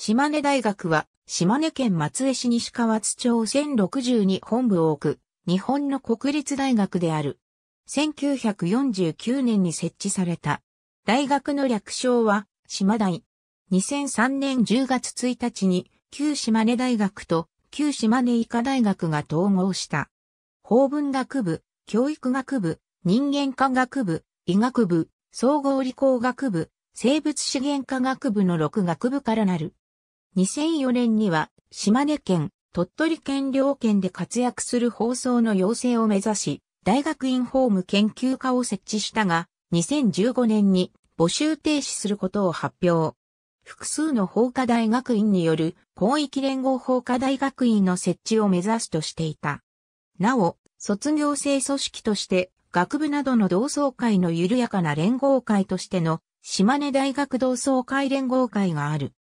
島根大学は、島根県松江市西川津町1060に本部を置く、日本の国立大学である。1949年に設置された。大学の略称は、島大。2003年10月1日に、旧島根大学と、旧島根医科大学が統合した。法文学部、教育学部、人間科学部、医学部、総合理工学部、生物資源科学部の6学部からなる。2004年には島根県、鳥取県両県で活躍する放送の養成を目指し、大学院ホーム研究科を設置したが、2015年に募集停止することを発表。複数の法科大学院による広域連合法科大学院の設置を目指すとしていた。なお、卒業生組織として学部などの同窓会の緩やかな連合会としての島根大学同窓会連合会がある。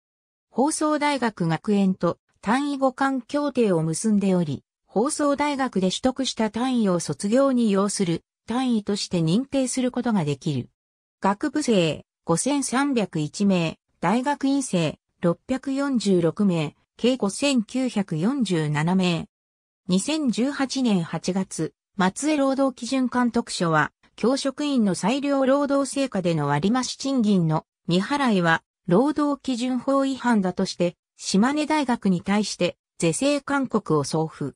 放送大学学園と単位互換協定を結んでおり、放送大学で取得した単位を卒業に要する単位として認定することができる。学部生5301名、大学院生646名、計5947名。2018年8月、松江労働基準監督署は、教職員の裁量労働成果での割増賃金の未払いは労働基準法違反だとして、島根大学に対して是正勧告を送付。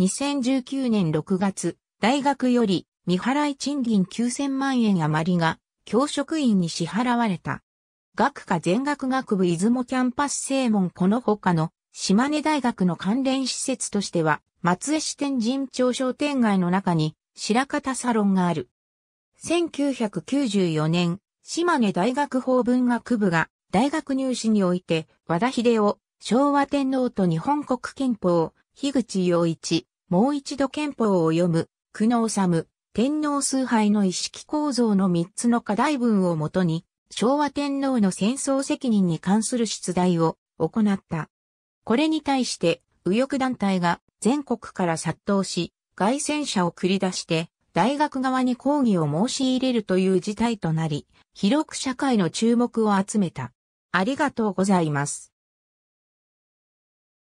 2019年6月、大学より未払い賃金9000万円余りが教職員に支払われた。学科全学学部出雲キャンパス正門この他の島根大学の関連施設としては、松江支店神町商店街の中に白方サロンがある。1994年、島根大学法文学部が大学入試において、和田秀夫、昭和天皇と日本国憲法、樋口洋一、もう一度憲法を読む、久能治、天皇崇拝の意識構造の3つの課題文をもとに、昭和天皇の戦争責任に関する出題を行った。これに対して、右翼団体が全国から殺到し、外戦者を繰り出して、大学側に抗議を申し入れるという事態となり、広く社会の注目を集めた。ありがとうございます。